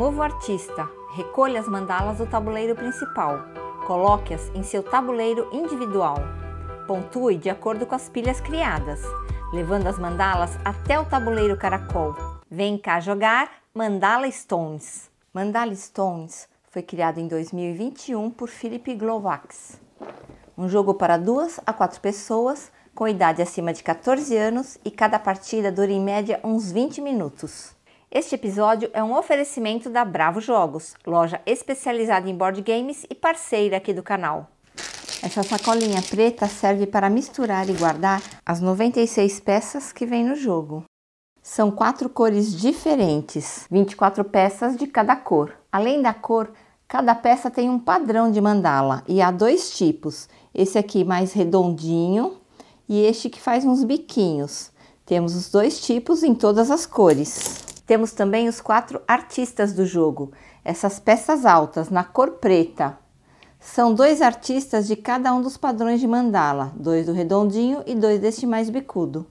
Mova o artista, recolha as mandalas do tabuleiro principal, coloque-as em seu tabuleiro individual. Pontue de acordo com as pilhas criadas, levando as mandalas até o tabuleiro caracol. Vem cá jogar Mandala Stones. Mandala Stones foi criado em 2021 por Philip Glovax. Um jogo para duas a quatro pessoas com idade acima de 14 anos e cada partida dura em média uns 20 minutos. Este episódio é um oferecimento da Bravo Jogos, loja especializada em board games e parceira aqui do canal. Essa sacolinha preta serve para misturar e guardar as 96 peças que vem no jogo. São quatro cores diferentes, 24 peças de cada cor. Além da cor, cada peça tem um padrão de mandala e há dois tipos: esse aqui mais redondinho e este que faz uns biquinhos. Temos os dois tipos em todas as cores. Temos também os quatro artistas do jogo. Essas peças altas na cor preta são dois artistas de cada um dos padrões de mandala, dois do redondinho e dois deste mais bicudo.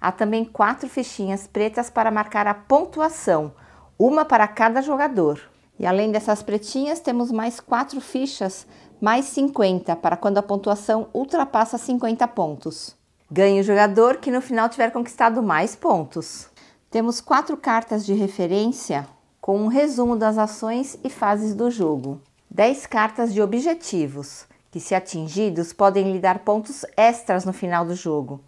Há também quatro fichinhas pretas para marcar a pontuação, uma para cada jogador. E além dessas pretinhas, temos mais quatro fichas, mais 50 para quando a pontuação ultrapassa 50 pontos. Ganha o jogador que no final tiver conquistado mais pontos. Temos quatro cartas de referência com um resumo das ações e fases do jogo. dez cartas de objetivos, que, se atingidos, podem lhe dar pontos extras no final do jogo.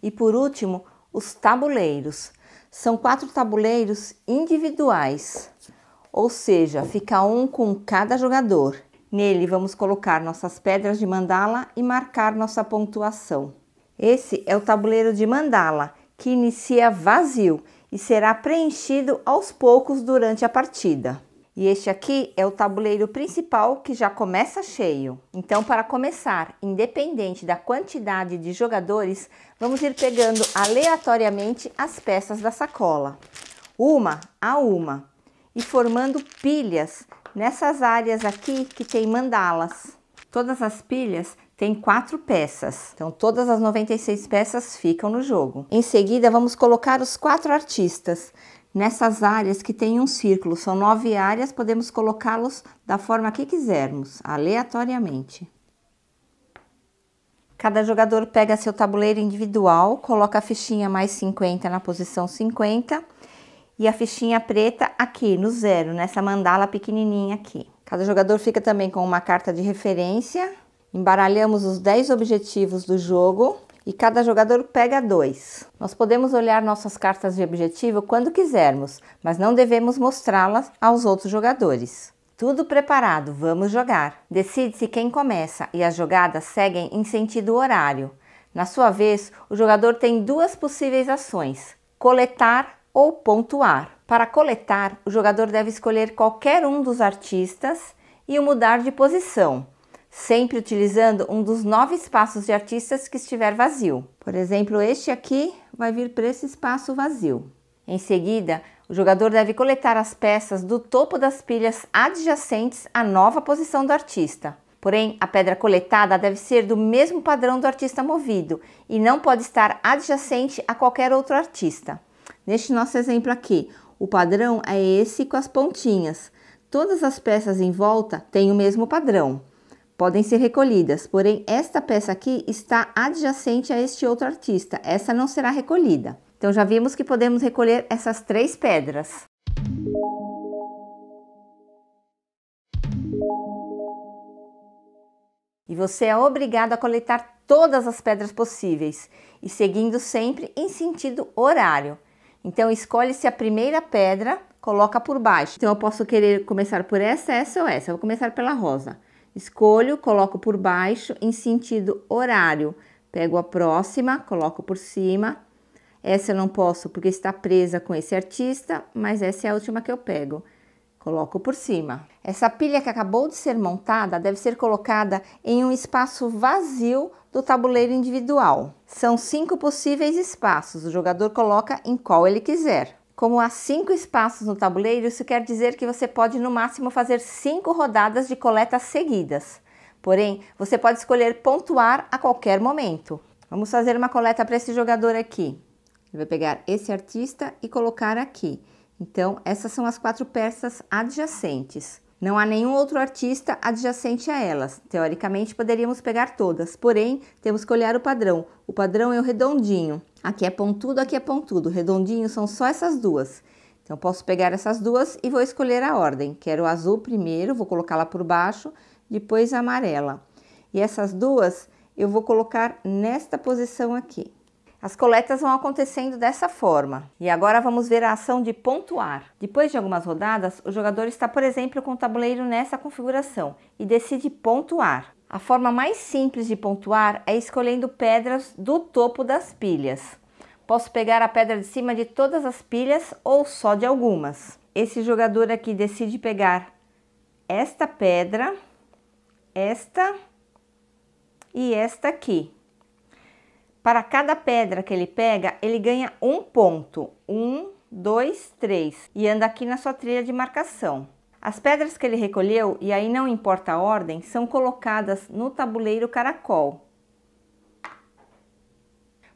E por último, os tabuleiros. São quatro tabuleiros individuais, ou seja, fica um com cada jogador. Nele vamos colocar nossas pedras de mandala e marcar nossa pontuação. Esse é o tabuleiro de mandala, que inicia vazio e será preenchido aos poucos durante a partida. E este aqui é o tabuleiro principal que já começa cheio. Então, para começar, independente da quantidade de jogadores, vamos ir pegando aleatoriamente as peças da sacola, uma a uma, e formando pilhas nessas áreas aqui que tem mandalas. Todas as pilhas tem quatro peças, então todas as 96 peças ficam no jogo. Em seguida, vamos colocar os quatro artistas. Nessas áreas que tem um círculo, são nove áreas, podemos colocá-los da forma que quisermos, aleatoriamente. Cada jogador pega seu tabuleiro individual, coloca a fichinha mais 50 na posição 50 e a fichinha preta aqui no zero, nessa mandala pequenininha aqui. Cada jogador fica também com uma carta de referência Embaralhamos os 10 objetivos do jogo e cada jogador pega dois. Nós podemos olhar nossas cartas de objetivo quando quisermos, mas não devemos mostrá-las aos outros jogadores. Tudo preparado, vamos jogar. Decide-se quem começa e as jogadas seguem em sentido horário. Na sua vez, o jogador tem duas possíveis ações: coletar ou pontuar. Para coletar, o jogador deve escolher qualquer um dos artistas e o mudar de posição sempre utilizando um dos nove espaços de artistas que estiver vazio. Por exemplo, este aqui vai vir para esse espaço vazio. Em seguida, o jogador deve coletar as peças do topo das pilhas adjacentes à nova posição do artista. Porém, a pedra coletada deve ser do mesmo padrão do artista movido e não pode estar adjacente a qualquer outro artista. Neste nosso exemplo aqui, o padrão é esse com as pontinhas. Todas as peças em volta têm o mesmo padrão podem ser recolhidas, porém esta peça aqui está adjacente a este outro artista, essa não será recolhida. Então já vimos que podemos recolher essas três pedras. E você é obrigado a coletar todas as pedras possíveis e seguindo sempre em sentido horário. Então escolhe-se a primeira pedra, coloca por baixo. Então eu posso querer começar por essa, essa ou essa. Eu vou começar pela rosa. Escolho, coloco por baixo em sentido horário. Pego a próxima, coloco por cima. Essa eu não posso porque está presa com esse artista, mas essa é a última que eu pego. Coloco por cima. Essa pilha que acabou de ser montada deve ser colocada em um espaço vazio do tabuleiro individual. São cinco possíveis espaços, o jogador coloca em qual ele quiser. Como há cinco espaços no tabuleiro, isso quer dizer que você pode no máximo fazer cinco rodadas de coletas seguidas. Porém, você pode escolher pontuar a qualquer momento. Vamos fazer uma coleta para esse jogador aqui. Ele vai pegar esse artista e colocar aqui. Então, essas são as quatro peças adjacentes. Não há nenhum outro artista adjacente a elas. Teoricamente, poderíamos pegar todas, porém, temos que olhar o padrão. O padrão é o redondinho. Aqui é pontudo, aqui é pontudo. Redondinho são só essas duas. Então, posso pegar essas duas e vou escolher a ordem. Quero azul primeiro, vou colocá-la por baixo, depois a amarela. E essas duas eu vou colocar nesta posição aqui. As coletas vão acontecendo dessa forma. E agora vamos ver a ação de pontuar. Depois de algumas rodadas, o jogador está, por exemplo, com o tabuleiro nessa configuração e decide pontuar. A forma mais simples de pontuar é escolhendo pedras do topo das pilhas. Posso pegar a pedra de cima de todas as pilhas ou só de algumas. Esse jogador aqui decide pegar esta pedra, esta e esta aqui. Para cada pedra que ele pega, ele ganha um ponto. Um, dois, três. E anda aqui na sua trilha de marcação. As pedras que ele recolheu, e aí não importa a ordem, são colocadas no tabuleiro caracol.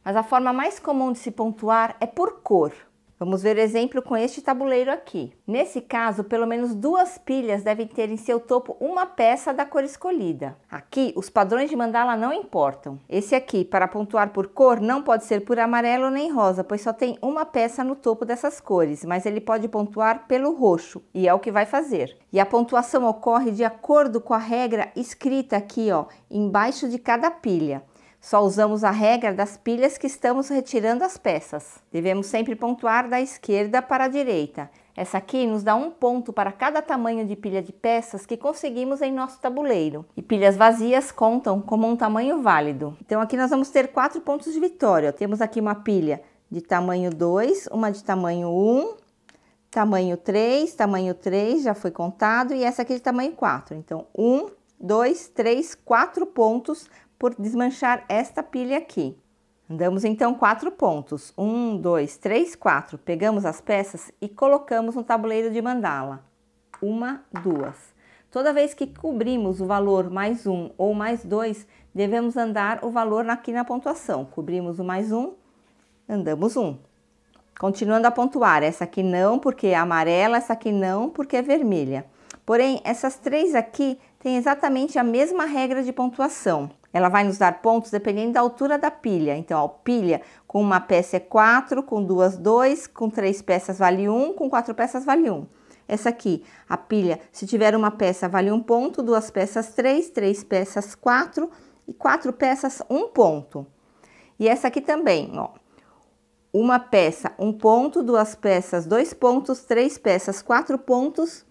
Mas a forma mais comum de se pontuar é por cor. Vamos ver o exemplo com este tabuleiro aqui. Nesse caso, pelo menos duas pilhas devem ter em seu topo uma peça da cor escolhida. Aqui, os padrões de mandala não importam. Esse aqui, para pontuar por cor, não pode ser por amarelo nem rosa, pois só tem uma peça no topo dessas cores, mas ele pode pontuar pelo roxo, e é o que vai fazer. E a pontuação ocorre de acordo com a regra escrita aqui, ó, embaixo de cada pilha. Só usamos a regra das pilhas que estamos retirando as peças. Devemos sempre pontuar da esquerda para a direita. Essa aqui nos dá um ponto para cada tamanho de pilha de peças que conseguimos em nosso tabuleiro. E pilhas vazias contam como um tamanho válido. Então aqui nós vamos ter quatro pontos de vitória. Temos aqui uma pilha de tamanho 2, uma de tamanho 1, um, tamanho 3, tamanho 3 já foi contado e essa aqui de tamanho 4. Então 1, 2, 3, 4 pontos por desmanchar esta pilha aqui. Andamos então quatro pontos, um, dois, três, quatro. Pegamos as peças e colocamos no tabuleiro de mandala. Uma, duas. Toda vez que cobrimos o valor mais um ou mais dois, devemos andar o valor aqui na pontuação. Cobrimos o mais um, andamos um. Continuando a pontuar, essa aqui não porque é amarela, essa aqui não porque é vermelha. Porém, essas três aqui têm exatamente a mesma regra de pontuação. Ela vai nos dar pontos dependendo da altura da pilha. Então, ó, pilha com uma peça é 4, com duas, 2, com três peças vale 1, um, com quatro peças vale 1. Um. Essa aqui, a pilha, se tiver uma peça vale 1 um ponto, duas peças 3, três peças 4 e quatro peças 1 um ponto. E essa aqui também, ó. Uma peça, um ponto, duas peças, 2 pontos, três peças, 4 pontos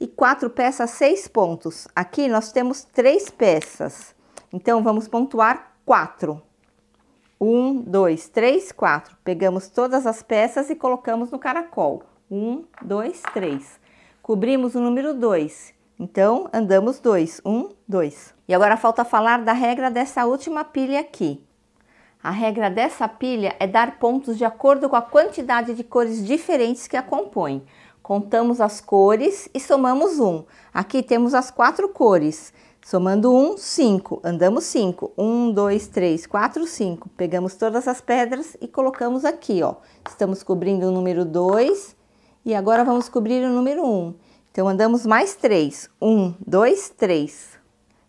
e quatro peças, 6 pontos. Aqui nós temos três peças. Então, vamos pontuar quatro. Um, dois, três, quatro. Pegamos todas as peças e colocamos no caracol. Um, dois, três. Cobrimos o número dois. Então, andamos dois. Um, dois. E agora falta falar da regra dessa última pilha aqui. A regra dessa pilha é dar pontos de acordo com a quantidade de cores diferentes que a compõem. Contamos as cores e somamos um. Aqui temos as quatro cores. Somando 1, um, 5. Andamos 5. 1, 2, 3, 4, 5. Pegamos todas as pedras e colocamos aqui, ó. Estamos cobrindo o número 2 e agora vamos cobrir o número 1. Um. Então, andamos mais 3. 1, 2, 3.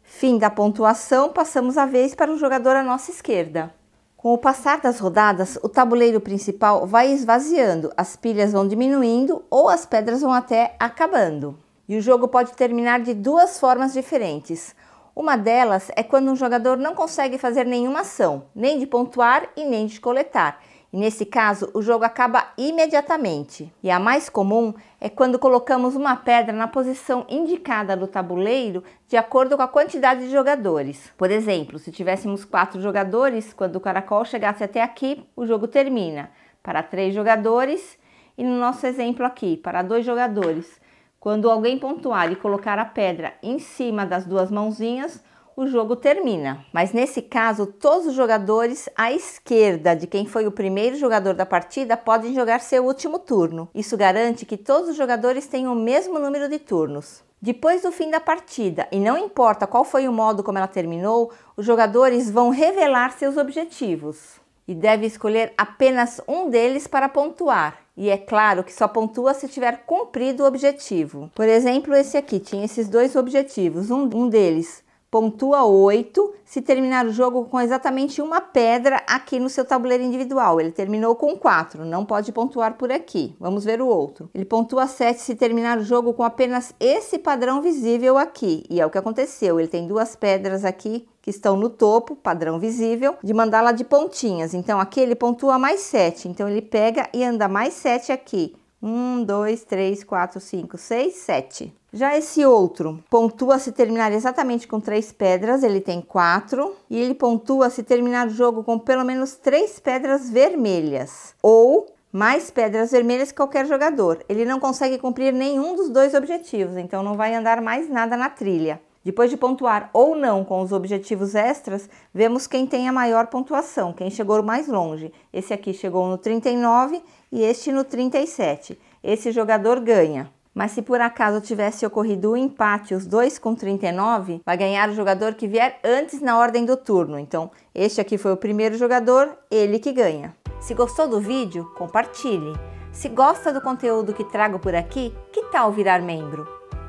Fim da pontuação, passamos a vez para o jogador à nossa esquerda. Com o passar das rodadas, o tabuleiro principal vai esvaziando, as pilhas vão diminuindo ou as pedras vão até acabando. E o jogo pode terminar de duas formas diferentes. Uma delas é quando um jogador não consegue fazer nenhuma ação, nem de pontuar e nem de coletar. E nesse caso, o jogo acaba imediatamente. E a mais comum é quando colocamos uma pedra na posição indicada do tabuleiro de acordo com a quantidade de jogadores. Por exemplo, se tivéssemos quatro jogadores, quando o caracol chegasse até aqui, o jogo termina. Para três jogadores, e no nosso exemplo aqui, para dois jogadores. Quando alguém pontuar e colocar a pedra em cima das duas mãozinhas, o jogo termina. Mas nesse caso, todos os jogadores à esquerda de quem foi o primeiro jogador da partida podem jogar seu último turno. Isso garante que todos os jogadores tenham o mesmo número de turnos. Depois do fim da partida, e não importa qual foi o modo como ela terminou, os jogadores vão revelar seus objetivos e deve escolher apenas um deles para pontuar. E é claro que só pontua se tiver cumprido o objetivo. Por exemplo, esse aqui tinha esses dois objetivos. Um, um deles pontua 8 se terminar o jogo com exatamente uma pedra aqui no seu tabuleiro individual. Ele terminou com 4, não pode pontuar por aqui. Vamos ver o outro. Ele pontua 7 se terminar o jogo com apenas esse padrão visível aqui. E é o que aconteceu. Ele tem duas pedras aqui que estão no topo, padrão visível, de mandala de pontinhas. Então aqui ele pontua mais 7. Então ele pega e anda mais 7 aqui. 1, 2, 3, 4, 5, 6, 7. Já esse outro pontua se terminar exatamente com três pedras, ele tem quatro, e ele pontua se terminar o jogo com pelo menos três pedras vermelhas ou mais pedras vermelhas que qualquer jogador. Ele não consegue cumprir nenhum dos dois objetivos, então não vai andar mais nada na trilha. Depois de pontuar ou não com os objetivos extras, vemos quem tem a maior pontuação, quem chegou mais longe. Esse aqui chegou no 39 e este no 37. Esse jogador ganha. Mas se por acaso tivesse ocorrido o um empate, os dois com 39, vai ganhar o jogador que vier antes na ordem do turno. Então, este aqui foi o primeiro jogador, ele que ganha. Se gostou do vídeo, compartilhe. Se gosta do conteúdo que trago por aqui, que tal virar membro?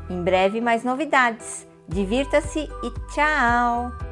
Em breve mais novidades. Divirta-se e tchau!